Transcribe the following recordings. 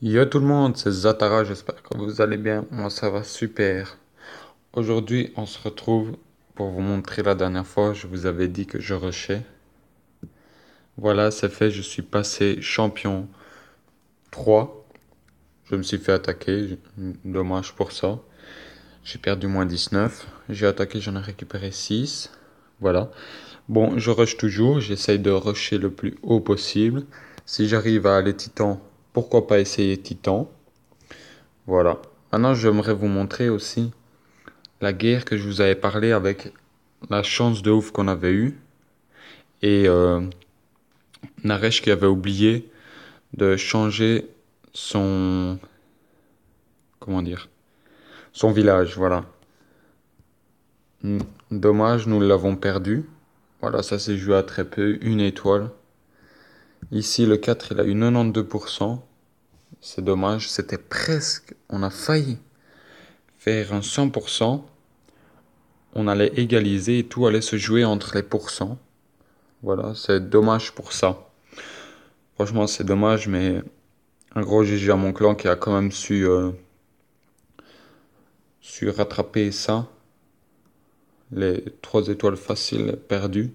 Yo tout le monde, c'est Zatara, j'espère que vous allez bien, moi ça va super. Aujourd'hui on se retrouve pour vous montrer la dernière fois, je vous avais dit que je rushais. Voilà, c'est fait, je suis passé champion 3. Je me suis fait attaquer, dommage pour ça. J'ai perdu moins 19, j'ai attaqué, j'en ai récupéré 6. Voilà. Bon, je rush toujours, j'essaye de rusher le plus haut possible. Si j'arrive à aller titan, pourquoi pas essayer Titan. Voilà. Maintenant, j'aimerais vous montrer aussi la guerre que je vous avais parlé avec la chance de ouf qu'on avait eue. Et euh, Naresh qui avait oublié de changer son... Comment dire Son village, voilà. Dommage, nous l'avons perdu. Voilà, ça s'est joué à très peu, une étoile. Ici, le 4, il a eu 92%. C'est dommage, c'était presque, on a failli faire un 100%. On allait égaliser et tout allait se jouer entre les pourcents. Voilà, c'est dommage pour ça. Franchement, c'est dommage, mais un gros GG à mon clan qui a quand même su, euh, su rattraper ça. Les trois étoiles faciles perdues,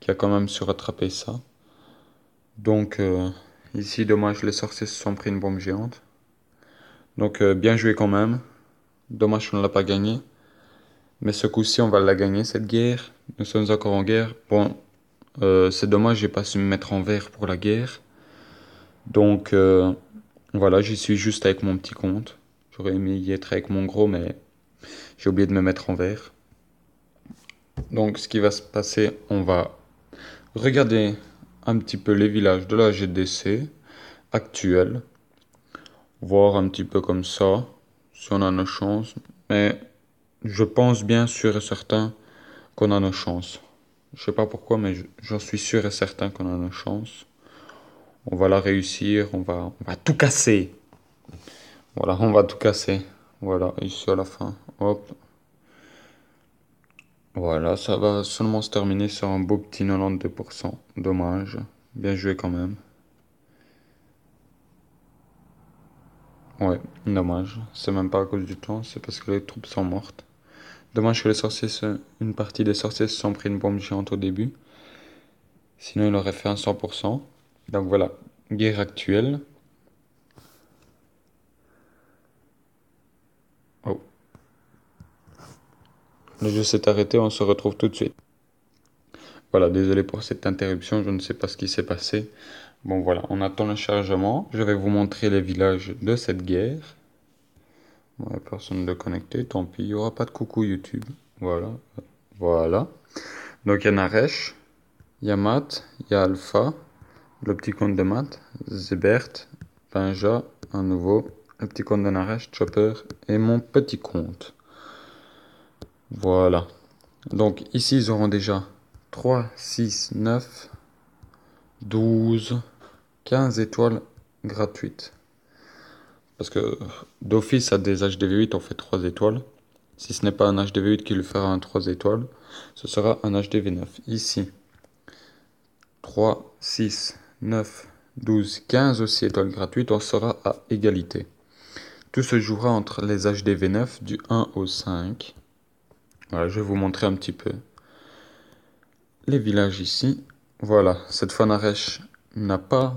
qui a quand même su rattraper ça. Donc, euh, Ici, dommage, les sorciers se sont pris une bombe géante. Donc, euh, bien joué quand même. Dommage on ne l'a pas gagné. Mais ce coup-ci, on va la gagner, cette guerre. Nous sommes encore en guerre. Bon, euh, c'est dommage, j'ai pas su me mettre en vert pour la guerre. Donc, euh, voilà, j'y suis juste avec mon petit compte. J'aurais aimé y être avec mon gros, mais j'ai oublié de me mettre en vert. Donc, ce qui va se passer, on va regarder un petit peu les villages de la GDC actuelle voir un petit peu comme ça, si on a nos chances. Mais je pense bien sûr et certain qu'on a nos chances. Je sais pas pourquoi, mais j'en suis sûr et certain qu'on a nos chances. On va la réussir, on va, on va tout casser. Voilà, on va tout casser. Voilà, ici à la fin. Hop, voilà, ça va seulement se terminer sur un beau petit 92%. Dommage. Bien joué quand même. Ouais, dommage. C'est même pas à cause du temps, c'est parce que les troupes sont mortes. Dommage que les sorciers une partie des sorciers se sont pris une bombe géante au début. Sinon, il aurait fait un 100%. Donc voilà, guerre actuelle. Le jeu s'est arrêté, on se retrouve tout de suite. Voilà, désolé pour cette interruption, je ne sais pas ce qui s'est passé. Bon voilà, on attend le chargement. Je vais vous montrer les villages de cette guerre. personne de connecté, tant pis, il n'y aura pas de coucou YouTube. Voilà, voilà. Donc il y a Naresh, il y a Matt, il y a Alpha, le petit compte de Matt, Zebert, Benja, un nouveau, le petit compte de Naresh, Chopper et mon petit compte. Voilà. Donc ici, ils auront déjà 3, 6, 9, 12, 15 étoiles gratuites. Parce que d'office à des HDV8, on fait 3 étoiles. Si ce n'est pas un HDV8 qui lui fera un 3 étoiles, ce sera un HDV9. Ici, 3, 6, 9, 12, 15 aussi étoiles gratuites, on sera à égalité. Tout se jouera entre les HDV9 du 1 au 5 je vais vous montrer un petit peu les villages ici. Voilà, cette fois, Naresh n'a pas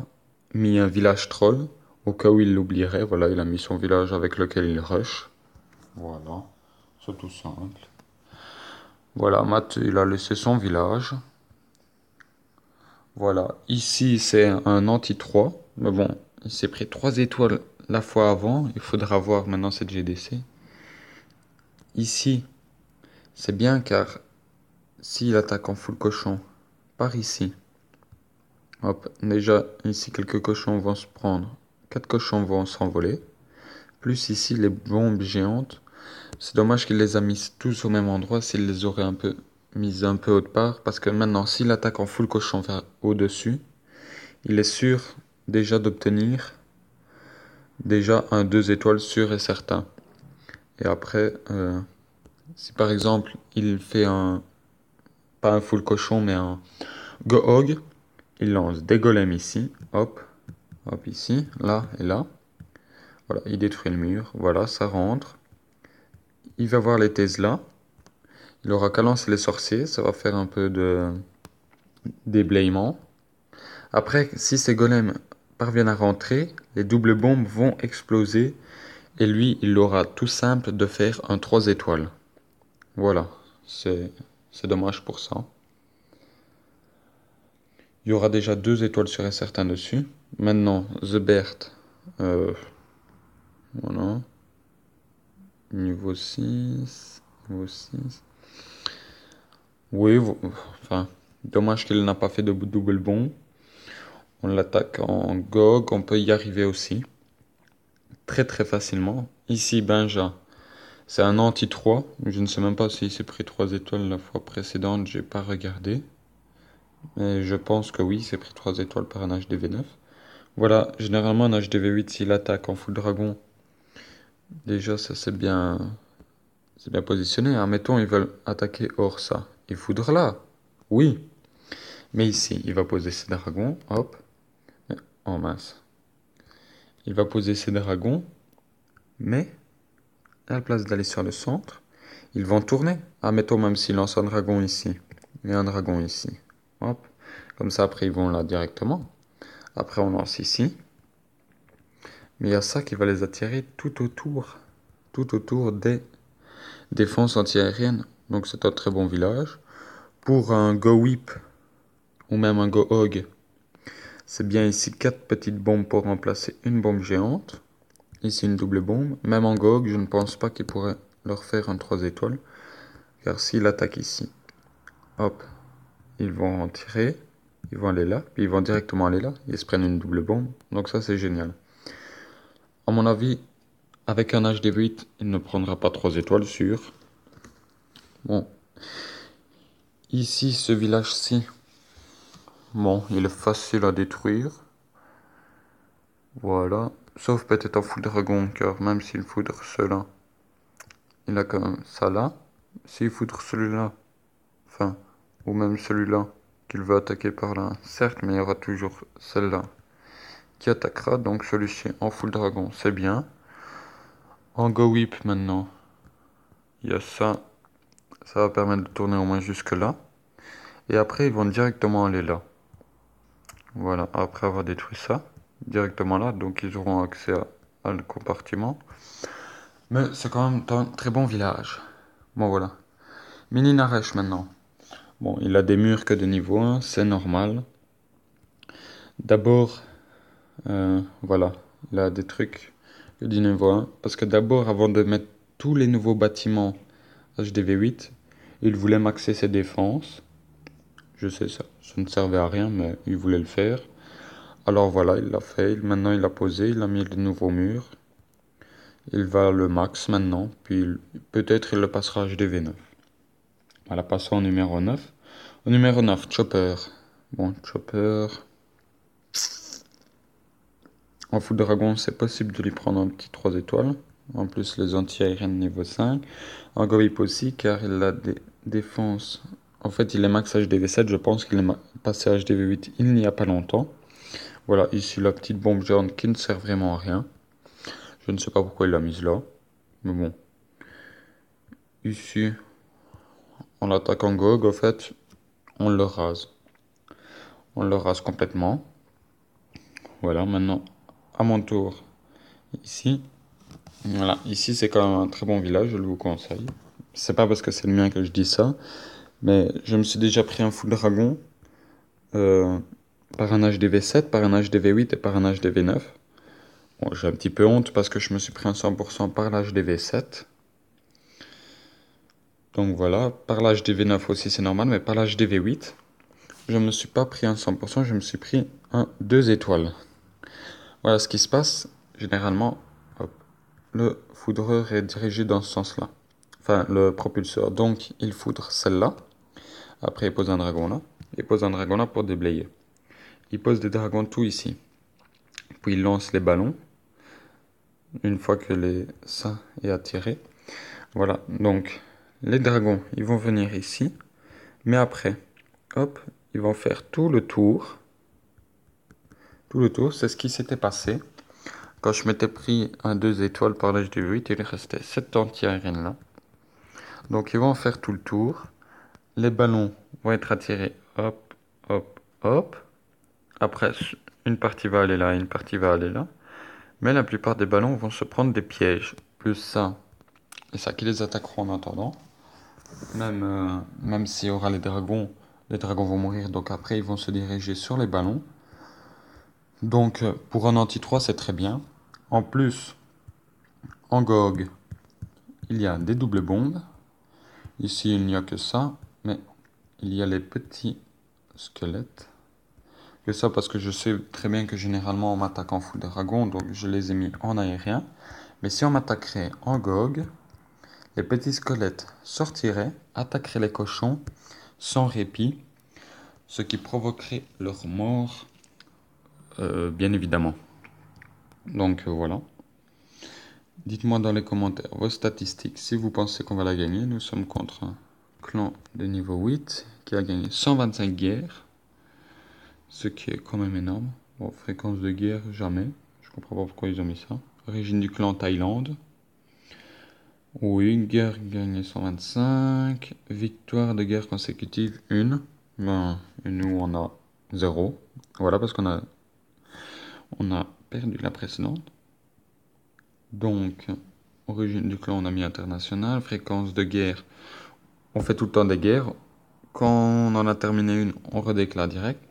mis un village troll, au cas où il l'oublierait. Voilà, il a mis son village avec lequel il rush. Voilà, c'est tout simple. Voilà, Matt, il a laissé son village. Voilà, ici c'est un anti-3, mais bon, il s'est pris 3 étoiles la fois avant, il faudra voir maintenant cette GDC. Ici, c'est bien car s'il attaque en full cochon par ici, hop, déjà ici quelques cochons vont se prendre, quatre cochons vont s'envoler, plus ici les bombes géantes. C'est dommage qu'il les a mises tous au même endroit, s'il les aurait un peu mises un peu autre part, parce que maintenant s'il attaque en full cochon vers au-dessus, il est sûr déjà d'obtenir déjà un 2 étoiles sûr et certain. Et après, euh, si par exemple il fait un. Pas un full cochon, mais un Gohog, il lance des golems ici, hop, hop ici, là et là. Voilà, il détruit le mur, voilà, ça rentre. Il va voir les Tesla. Il aura qu'à lancer les sorciers, ça va faire un peu de déblayement. Après, si ces golems parviennent à rentrer, les doubles bombes vont exploser et lui, il aura tout simple de faire un 3 étoiles. Voilà, c'est dommage pour ça. Il y aura déjà deux étoiles sur un certain dessus. Maintenant, The Bert. Euh, voilà. Niveau 6. Niveau 6. Oui, enfin, dommage qu'il n'a pas fait de double bond. On l'attaque en GOG, on peut y arriver aussi. Très très facilement. Ici, Benja, c'est un anti 3. Je ne sais même pas s'il s'est pris 3 étoiles la fois précédente, j'ai pas regardé. Mais je pense que oui, il s'est pris 3 étoiles par un HDV9. Voilà, généralement un HDV8 s'il attaque en full dragon. Déjà ça c'est bien c'est bien positionné. Hein. Mettons ils veulent attaquer hors ça, Il foudre là. Oui. Mais ici, il va poser ses dragons, hop. En oh, masse. Il va poser ses dragons, mais place d'aller sur le centre, ils vont tourner. Ah, mettons même s'ils lancent un dragon ici, et un dragon ici. Hop. Comme ça, après, ils vont là directement. Après, on lance ici. Mais il y a ça qui va les attirer tout autour, tout autour des défenses antiaériennes. Donc, c'est un très bon village. Pour un Go Whip, ou même un Go Hog, c'est bien ici quatre petites bombes pour remplacer une bombe géante. Ici une double bombe. Même en Gog, je ne pense pas qu'il pourrait leur faire un 3 étoiles. Car s'il attaque ici, hop, ils vont en tirer. Ils vont aller là, puis ils vont directement aller là. Ils se prennent une double bombe. Donc ça, c'est génial. À mon avis, avec un HD8, il ne prendra pas 3 étoiles, sûr. Bon. Ici, ce village-ci, bon, il est facile à détruire. Voilà. Sauf peut-être en full dragon, car même s'il foudre cela, hein. il a quand même ça là. S'il foutre celui-là, enfin, ou même celui-là, qu'il veut attaquer par là, certes, mais il y aura toujours celle-là qui attaquera donc celui-ci en full dragon, c'est bien. En go whip maintenant, il y a ça, ça va permettre de tourner au moins jusque là. Et après ils vont directement aller là. Voilà, après avoir détruit ça directement là, donc ils auront accès à, le compartiment. Mais c'est quand même un très bon village. Bon voilà. Mini Naresh maintenant. Bon, il a des murs que de niveau 1, c'est normal. D'abord, euh, voilà, il a des trucs que niveau 1. Parce que d'abord, avant de mettre tous les nouveaux bâtiments HDV8, il voulait maxer ses défenses. Je sais ça, ça ne servait à rien, mais il voulait le faire. Alors voilà, il l'a fait. Maintenant, il a posé, il a mis le nouveau mur. Il va le max maintenant, puis peut-être il le passera HDV9. Voilà, passons au numéro 9. Au numéro 9, Chopper. Bon, Chopper. En full dragon, c'est possible de lui prendre un petit 3 étoiles. En plus, les anti-aériennes niveau 5. En goip aussi, car il a des défenses. En fait, il est max HDV7. Je pense qu'il est passé HDV8 il n'y a pas longtemps. Voilà, ici la petite bombe jaune qui ne sert vraiment à rien. Je ne sais pas pourquoi il l'a mise là. Mais bon. Ici, on l'attaque en GOG, en fait, on le rase. On le rase complètement. Voilà, maintenant, à mon tour, ici. Voilà, ici c'est quand même un très bon village, je vous conseille. C'est pas parce que c'est le mien que je dis ça, mais je me suis déjà pris un full dragon. Euh, par un HDV7, par un HDV8 et par un HDV9. Bon, j'ai un petit peu honte parce que je me suis pris un 100% par l'HDV7. Donc voilà, par l'HDV9 aussi c'est normal, mais par l'HDV8, je ne me suis pas pris un 100%, je me suis pris un 2 étoiles. Voilà ce qui se passe. Généralement, le foudreur est dirigé dans ce sens-là. Enfin, le propulseur. Donc, il foudre celle-là. Après, il pose un dragon là. Il pose un dragon là pour déblayer il pose des dragons tout ici. Puis il lance les ballons. Une fois que les, ça est attiré. Voilà, donc les dragons, ils vont venir ici. Mais après, hop, ils vont faire tout le tour. Tout le tour, c'est ce qui s'était passé. Quand je m'étais pris un deux étoiles par l'âge de 8, il restait cette anti rien là. Donc ils vont faire tout le tour. Les ballons vont être attirés, hop, hop, hop. Après, une partie va aller là, une partie va aller là. Mais la plupart des ballons vont se prendre des pièges. Plus ça, et ça qui les attaqueront en attendant. Même, euh, même s'il y aura les dragons, les dragons vont mourir, donc après ils vont se diriger sur les ballons. Donc euh, pour un anti-3, c'est très bien. En plus, en GOG, il y a des doubles bombes. Ici, il n'y a que ça, mais il y a les petits squelettes que ça parce que je sais très bien que généralement on m'attaque en de dragon, donc je les ai mis en aérien. Mais si on m'attaquerait en gog, les petits squelettes sortiraient, attaqueraient les cochons sans répit, ce qui provoquerait leur mort, euh, bien évidemment. Donc euh, voilà. Dites-moi dans les commentaires vos statistiques. Si vous pensez qu'on va la gagner, nous sommes contre un clan de niveau 8 qui a gagné 125 guerres ce qui est quand même énorme. Bon, fréquence de guerre, jamais. Je comprends pas pourquoi ils ont mis ça. Origine du clan Thaïlande. Oui, guerre gagnée 125. Victoire de guerre consécutive, une. Ben, et nous, on a zéro. Voilà, parce qu'on a, on a perdu la précédente. Donc, origine du clan, on a mis international. Fréquence de guerre, on fait tout le temps des guerres. Quand on en a terminé une, on redéclare direct.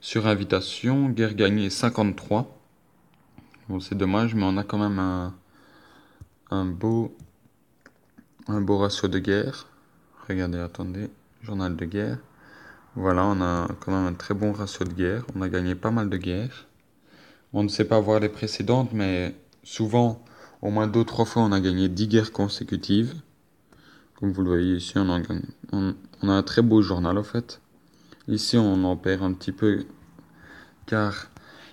Sur invitation, guerre gagnée 53. Bon, c'est dommage, mais on a quand même un, beau, un beau ratio de guerre. Regardez, attendez, journal de guerre. Voilà, on a quand même un très bon ratio de guerre. On a gagné pas mal de guerres. On ne sait pas voir les précédentes, mais souvent, au moins deux, trois fois, on a gagné 10 guerres consécutives. Comme vous le voyez ici, on, on a un très beau journal, en fait. Ici, on en perd un petit peu car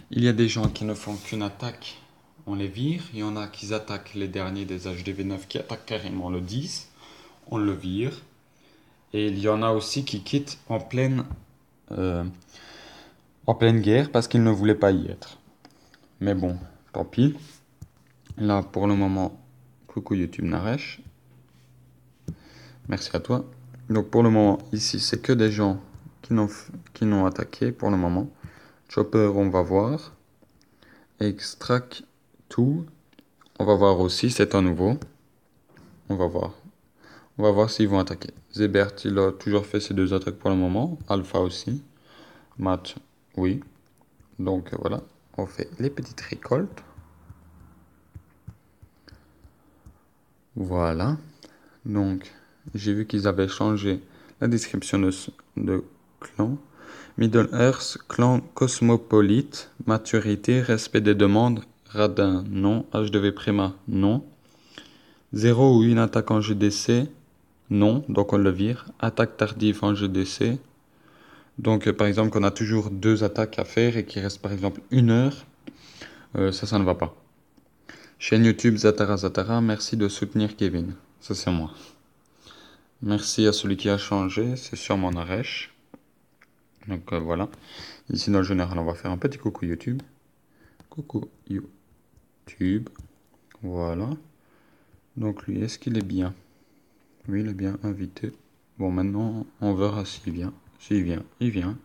il y a des gens qui ne font qu'une attaque, on les vire. Il y en a qui attaquent les derniers des HDV9 qui attaquent carrément le 10, on le vire. Et il y en a aussi qui quittent en pleine, euh, en pleine guerre parce qu'ils ne voulaient pas y être. Mais bon, tant pis. Là, pour le moment, coucou YouTube Naresh. Merci à toi. Donc pour le moment, ici, c'est que des gens qui n'ont attaqué pour le moment. Chopper, on va voir. Extract tout. On va voir aussi, c'est un nouveau. On va voir. On va voir s'ils vont attaquer. Zebert, il a toujours fait ses deux attaques pour le moment. Alpha aussi. Matt, oui. Donc euh, voilà, on fait les petites récoltes. Voilà. Donc, j'ai vu qu'ils avaient changé la description de, de Middle-earth, clan cosmopolite, maturité, respect des demandes, radin, non, HDV Prima, non. 0 ou une attaque en GDC non, donc on le vire. Attaque tardive en GDC donc euh, par exemple qu'on a toujours deux attaques à faire et qu'il reste par exemple une heure, euh, ça, ça ne va pas. Chaîne YouTube Zatara Zatara, merci de soutenir Kevin. Ça, c'est moi. Merci à celui qui a changé, c'est sûrement Naresh. Donc euh, voilà. Ici dans le général, on va faire un petit coucou YouTube. Coucou YouTube. Voilà. Donc lui, est-ce qu'il est bien Oui, il est bien invité. Bon, maintenant, on verra s'il vient. S'il vient, il vient.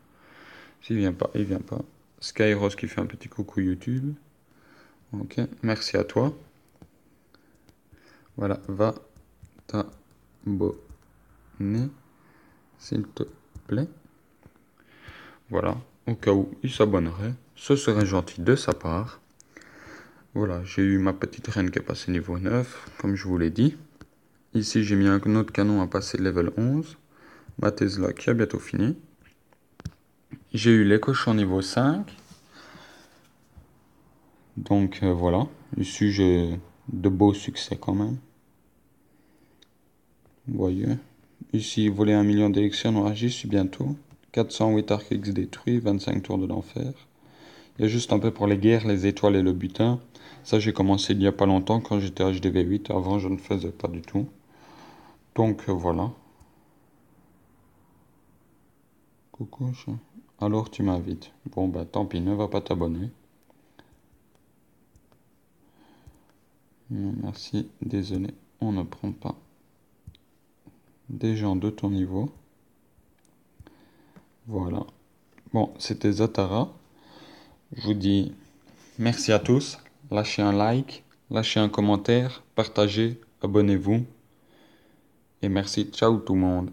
S'il vient pas, il vient pas. Skyros qui fait un petit coucou YouTube. Ok, merci à toi. Voilà, va t'abonner, s'il te plaît. Voilà, au cas où il s'abonnerait, ce serait gentil de sa part. Voilà, j'ai eu ma petite reine qui est passée niveau 9, comme je vous l'ai dit. Ici, j'ai mis un autre canon à passer level 11. Ma Tesla qui a bientôt fini. J'ai eu les cochons niveau 5. Donc euh, voilà, ici j'ai de beaux succès quand même. voyez, ici voler un million d'élections, on suis bientôt. 408 arcs détruits, 25 tours de l'enfer. Il y a juste un peu pour les guerres, les étoiles et le butin. Ça, j'ai commencé il n'y a pas longtemps quand j'étais HDV8. Avant, je ne faisais pas du tout. Donc, euh, voilà. Coucou, alors tu m'invites. Bon, bah tant pis, ne va pas t'abonner. Merci, désolé, on ne prend pas des gens de ton niveau. Voilà. Bon, c'était Zatara. Je vous dis merci à tous. Lâchez un like, lâchez un commentaire, partagez, abonnez-vous. Et merci. Ciao tout le monde.